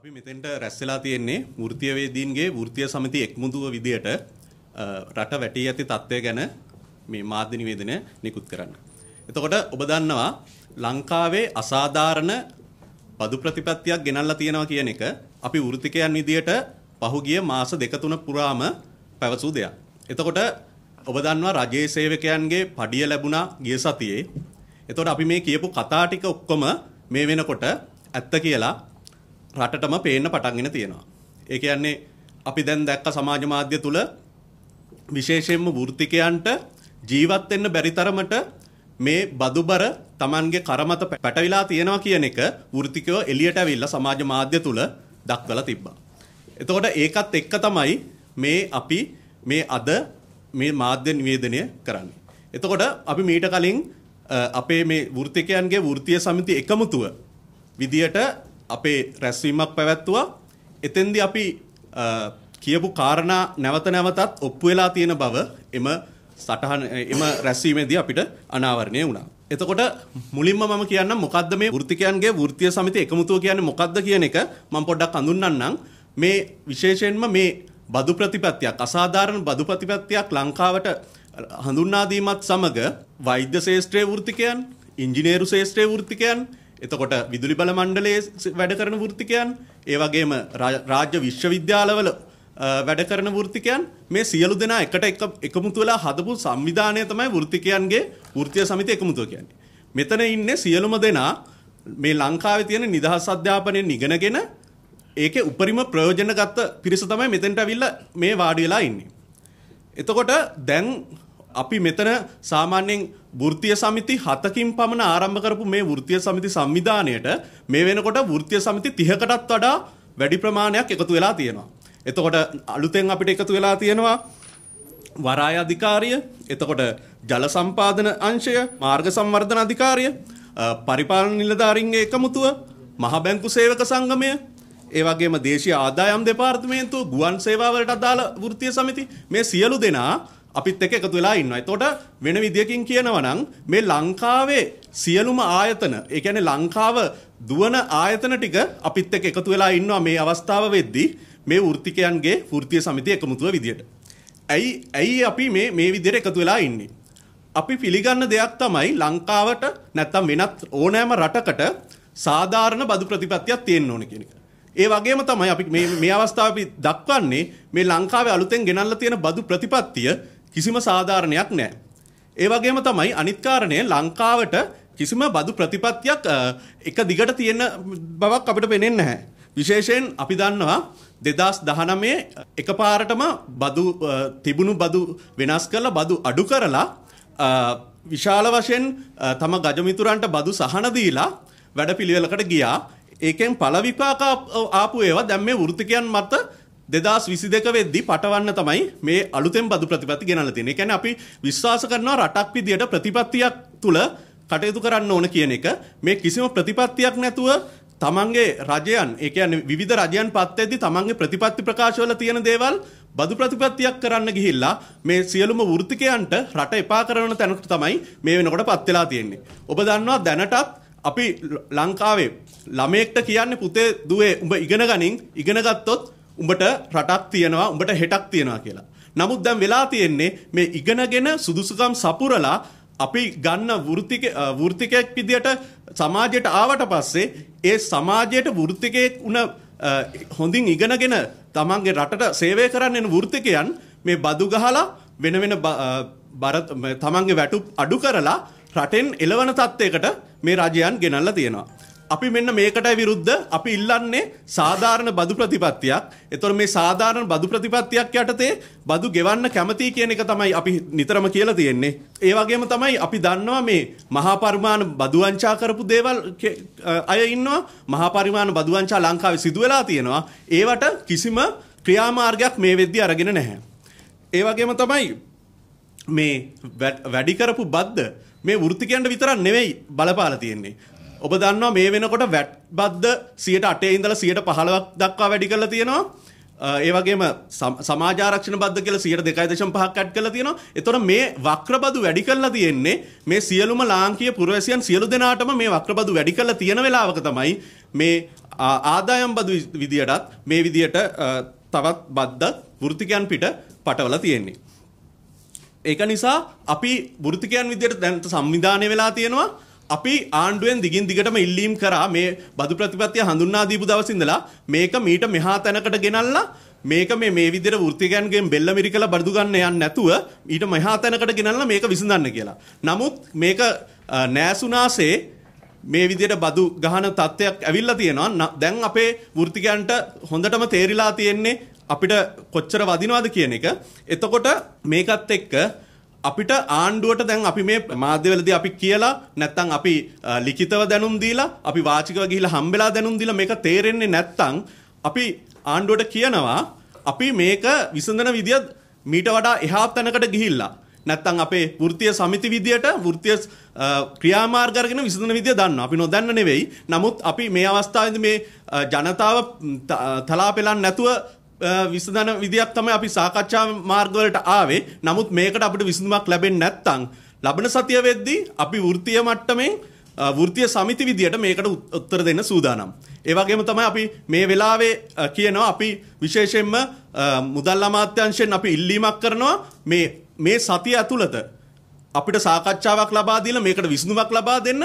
අපි මෙතෙන්ට රැස්සලා තියෙන්නේ ෘතියවේදීන්ගේ ෘතිය සමිති එක්මුදුව විදියට රට වැටී ඇති තත්ත්වය ගැන මේ මාධ්‍ය නිවේදනය නිකුත් කරන්න. එතකොට ඔබ දන්නවා ලංකාවේ අසාධාරණ පදු ප්‍රතිපත්තියක් ගෙනල්ලා තියෙනවා කියන එක අපි වෘත්තිකයන් විදියට පහුගිය මාස දෙක තුන පුරාම පැවසූ දෙයක්. එතකොට ඔබ දන්නවා රජයේ සේවකයන්ගේ පඩිය ලැබුණා ගිය සතියේ. එතකොට අපි මේ කියපු කතා ටික ඔක්කොම මේ වෙනකොට ඇත්ත කියලා රටටම පේන්න පටන්ගෙන තියෙනවා. ඒ කියන්නේ අපි දැන් දැක්ක සමාජ මාධ්‍ය තුල විශේෂයෙන්ම වෘත්තිකයන්ට ජීවත් වෙන්න බැරි තරමට මේ බදුබර Tamanගේ කරමත පැටවිලා තියෙනවා කියන එක වෘත්තිකව එළියට අවිල්ලා සමාජ මාධ්‍ය තුල දක්වලා තිබ්බා. එතකොට ඒකත් එක්ක තමයි මේ අපි මේ අද මේ මාධ්‍ය නිවේදනය කරන්නේ. එතකොට අපි මීට කලින් අපේ මේ වෘත්තිකයන්ගේ වෘත්තීය සමිති එකමුතුව විදියට අපේ රැස්වීමක් පැවැත්තුවා. එතෙන්දී අපි කියපු කාරණා නැවත නැවතත් ඔප්පු වෙලා තියෙන බව එම සටහන එම රැස්වීමේදී අපිට අනාවරණය වුණා. එතකොට මුලින්ම මම කියන්නම් මොකද්ද මේ වෘත්තිකයන්ගේ වෘත්තීය සමිතිය එකමුතුව කියන්නේ මොකද්ද කියන එක මම පොඩ්ඩක් හඳුන්වන්නම්. මේ විශේෂයෙන්ම මේ බදු ප්‍රතිපත්තියක් අසාධාරණ බදු ප්‍රතිපත්තියක් ලංකාවට හඳුන්වා දීමත් සමග වෛද්‍ය ශාස්ත්‍රයේ වෘත්තිකයන්, ඉංජිනේරු ශාස්ත්‍රයේ වෘත්තිකයන්, එතකොට විදුලි බල මණ්ඩලයේ වැඩ කරන වෘත්තිකයන් ඒ වගේම රාජ්‍ය විශ්වවිද්‍යාලවල වැඩ කරන වෘත්තිකයන් මේ සියලු දෙනා එකට එකමුතු වෙලා හදපු සංවිධානය තමයි වෘත්තිකයන්ගේ වෘත්තීය සමිතිය එකමුතුව කියන්නේ. මෙතන ඉන්නේ සියලුම දෙනා මේ ලංකාවේ තියෙන නිදහස් අධ්‍යාපනයෙන් ඉගෙනගෙන ඒකේ උපරිම ප්‍රයෝජන ගත්ත පිරිස තමයි මෙතෙන්ට අවිල්ලා මේ වාඩි වෙලා ඉන්නේ. එතකොට දැන් අපි මෙතන සාමාන්‍යයෙන් වෘත්තීය සමිති 7කින් පමණ ආරම්භ කරපු මේ වෘත්තීය සමිති සංවිධානයට මේ වෙනකොට වෘත්තීය සමිති 30කටත් වඩා වැඩි ප්‍රමාණයක් එකතු වෙලා තියෙනවා. එතකොට අලුතෙන් අපිට එකතු වෙලා තියෙනවා වරාය අධිකාරිය, එතකොට ජල සම්පාදන අංශය, මාර්ග සංවර්ධන අධිකාරිය, පරිපාලන නිලධාරීන්ගේ එකමුතුව, මහ බැංකු සේවක සංගමය, ඒ වගේම දේශීය ආදායම් දෙපාර්තමේන්තුව, ගුවන් සේවාවලට අදාළ වෘත්තීය සමිති මේ සියලු දෙනා අපිත් එක්ක එකතු වෙලා ඉන්නවා. එතකොට වෙන විදියකින් කියනවා නම් මේ ලංකාවේ සියලුම ආයතන, ඒ කියන්නේ ලංකාව දුවන ආයතන ටික අපිත් එක්ක එකතු වෙලා ඉන්නවා මේ අවස්ථාව වෙද්දී මේ වෘත්තිකයන්ගේ වෘත්තීය සමිතිය එකමුතුව විදියට. ඇයි ඇයි අපි මේ මේ විදියට එකතු වෙලා ඉන්නේ? අපි පිළිගන්න දෙයක් තමයි ලංකාවට නැත්තම් වෙනත් ඕනෑම රටකට සාධාරණ බදු ප්‍රතිපත්තියක් තියෙන්න ඕන කියන එක. ඒ වගේම තමයි අපි මේ මේ අවස්ථාවේ දක්වන්නේ මේ ලංකාවේ අලුතෙන් ගෙනල්ලා තියෙන බදු ප්‍රතිපත්තිය කිසිම සාධාරණයක් නෑ. ඒ වගේම තමයි අනිත් කාරණය ලංකාවට කිසිම බදු ප්‍රතිපත්තියක් එක දිගට තියෙන බවක් අපිට පෙනෙන්නේ නැහැ. විශේෂයෙන් අපි දන්නවා දෙදස් දහනමේ එකපාරටම බදු තිබුණු බදු වෙනස් කරලා බදු අඩු කරලා විශාල වශයෙන් තම ගජමිතුරන්ට බදු සහන දීලා වැඩපිළිවෙලකට ගියා. ඒකෙන් පළ විපාක ආපු ඒවා දැන් මේ වෘත්තිකයන් මත දෙදස් විසි දෙක වෙද්දි පටවන්න තමයි මේ අලුතෙන් බදු ප්‍රතිපත්ති ගෙනල තියෙන කැන අපි විශ්වාස කරනවා රටක් විදියට ප්‍රතිපත්තියක් තුළ කටයුතු කරන්න ඕන කියන එක මේ කිසිම ප්‍රතිපත්තියක් නැතුව තමන්ගේ රජයන් එකන විධ රජයන් පත්තෙදි තමන්ගේ ප්‍රතිපත්ති ප්‍රකාශවල තියෙන දේවල් බදු ප්‍රතිපත්තියක් කරන්න ගිහිල්ලා මේ සියලුම වෘතිකයන්ට රට එපා කරන තැනකට තමයි මේ වෙනකොට පත්වෙලා තියෙන්නේ. ඔබ දන්නවා දැනටත් අපි ලංකාවේ ළමයෙක්ට කියන්නේ පුතේ දුවේ උඹ ඉගෙන ගනින් ඉගෙන ගත්තොත් උඹට රටක් තියෙනවා උඹට හෙටක් තියෙනවා කියලා. නමුත් දැන් වෙලා තියෙන්නේ මේ ඉගෙනගෙන සුදුසුකම් සපුරලා අපි ගන්න වෘතික වෘතිකයක් විදියට සමාජයට ආවට පස්සේ ඒ සමාජයට වෘතිකයෙක් උන හොඳින් ඉගෙනගෙන තමන්ගේ රටට සේවය කරන්න එන වෘතිකයන් මේ බදු ගහලා වෙන වෙන බර තමන්ගේ වැටුප් අඩු කරලා රටෙන් එළවන තත්ත්වයකට මේ රජයන් ගෙනල්ලා තියෙනවා. අපි මෙන්න මේකට විරුද්ධ අපි ඉල්ලන්නේ සාධාරණ බදු ප්‍රතිපත්තියක්. එතකොට මේ සාධාරණ බදු ප්‍රතිපත්තියක් යටතේ බදු ගෙවන්න කැමති කියන එක තමයි අපි නිතරම කියලා තියෙන්නේ. ඒ වගේම තමයි අපි දන්නවා මේ මහා පරිමාණ බදු වංචා කරපු දේවල් අය ඉන්නවා. මහා පරිමාණ බදු වංචා ලංකාවේ සිදු වෙලා තියෙනවා. ඒවට කිසිම ක්‍රියාමාර්ගයක් මේ වෙද්දී අරගෙන නැහැ. ඒ වගේම තමයි මේ වැඩි කරපු බද්ද මේ වෘත්තිකයන්ට විතරක් නෙවෙයි බලපාලා තියෙන්නේ. ඔබ දන්නවා මේ වෙනකොට වැට් බද්ද සියට අටේ ඉඳල සියට පහළවක් දක්වා වැඩි කරලා තියෙනවා ඒවගේම සමාජාරක්ෂණ බද්ධ කියල සියට දෙකයිදශම් පහක් කට් කල තියෙනවා එතොට මේ වක්‍රබදු වැඩි කරලා තියෙන්නේ මේ සියලුම ලාංකීය පුරවැසියන් සියලු දෙනාටම මේ වක්‍රබදු වැඩි කරලා තියෙන වෙලාවක තමයි මේ ආදායම් බදු විදියටත් මේ විදියට තවත් බද්ධත් වෘතිකයන් පිට පටවල තියෙන්නේ. ඒක නිසා අපි වෘතිකයන් විදියට දැන්ට සංවිධානය වෙලා තියෙනවා අපි ආණ්ඩුවෙන් දිගින් දිගටම ඉල්ලීම් කරා මේ බදු ප්‍රතිපත්තිය හඳුන්වා දීපු දවස් ඉඳලා මේක මීට මෙහා තැනකට ගෙනල්ලා මේක මේ මේ විදිහට වෘත්තිකයන්ගෙන් බෙල්ල මිරිකලා බඩු ගන්න යන්නේ නැතුව ඊට මෙහා තැනකට ගෙනල්ලා මේක විසඳන්න කියලා. නමුත් මේක නෑසුනාසේ මේ විදිහට බදු ගහන තත්ත්වයක් ඇවිල්ලා තියෙනවා. දැන් අපේ වෘත්තිකයන්ට හොඳටම තේරිලා තියෙන්නේ අපිට කොච්චර වදිනවද කියන එක. එතකොට මේකත් එක්ක අපිට ආණ්ඩුවට දැන් අපි මේ මාධ්‍යවලදී අපි කියලා නැත්තම් අපි ලිඛිතව දැනුම් දීලා අපි වාචිකව ගිහිලා හම්බෙලා දැනුම් දීලා මේක තේරෙන්නේ නැත්තම් අපි ආණ්ඩුවට කියනවා අපි මේක විසඳන විදිය මීට වඩා එහා තැනකට ගිහිල්ලා නැත්තම් අපේ වෘත්තීය සමිති විදියට වෘත්තීය ක්‍රියාමාර්ග අරගෙන විසඳන විදිය දන්නවා. අපි නොදන්න නෙවෙයි. නමුත් අපි මේ අවස්ථාවේදී මේ ජනතාව තලා පෙලන්නේ නැතුව විසඳන විදියක් තමයි අපි සාකච්ඡා මාර්ගවලට ආවේ. නමුත් මේකට අපිට විසඳුමක් ලැබෙන්නේ නැත්නම් ලබන සතිය වෙද්දී අපි වෘත්තීය මට්ටමින් වෘත්තීය සමිති විදියට මේකට උත්තර දෙන්න සූදානම්. ඒ වගේම තමයි අපි මේ වෙලාවේ කියනවා අපි විශේෂයෙන්ම මුදල් අමාත්‍යාංශයෙන් අපි ඉල්ලීමක් කරනවා මේ මේ සතිය ඇතුළත අපිට සාකච්ඡාවක් ලබා දීලා මේකට විසඳුමක් ලබා දෙන්න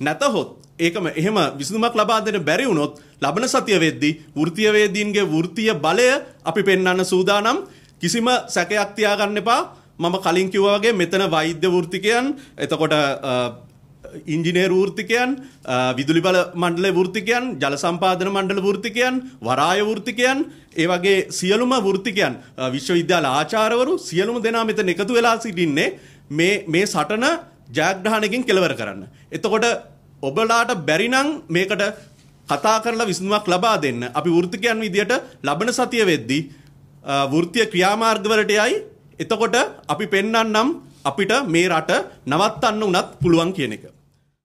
නැතහොත් ඒකම එහෙම විසඳුමක් ලබා දෙන්න බැරි වුණොත් ලබන සතිය වෙද්දී වෘත්තීය වේදීන්ගේ වෘත්තීය බලය අපි පෙන්වන්න සූදානම් කිසිම සැකයක් තියාගන්න එපා මම කලින් කිව්වා වගේ මෙතන වෛද්‍ය වෘත්තිකයන් එතකොට ඉංජිනේර් වෘත්තිකයන් විදුලි බල මණ්ඩල වෘත්තිකයන් ජල සම්පාදන මණ්ඩල වෘත්තිකයන් වරාය වෘත්තිකයන් ඒ වගේ සියලුම වෘත්තිකයන් විශ්වවිද්‍යාල ආචාර්යවරු සියලුම දෙනා මෙතන එකතු වෙලා සිටින්නේ මේ මේ සටන ජයග්‍රහණකින් කෙලවර කරන්න. එතකොට ඔබලාට බැරිනම් මේකට කතා කරලා විසඳුමක් ලබා දෙන්න. අපි වෘත්තිකයන් විදියට ලබන සතිය වෙද්දී වෘත්තීය ක්‍රියාමාර්ගවලට යයි. එතකොට අපි පෙන්වන්නම් අපිට මේ රට නවත්තන්න උනත් පුළුවන් කියන එක.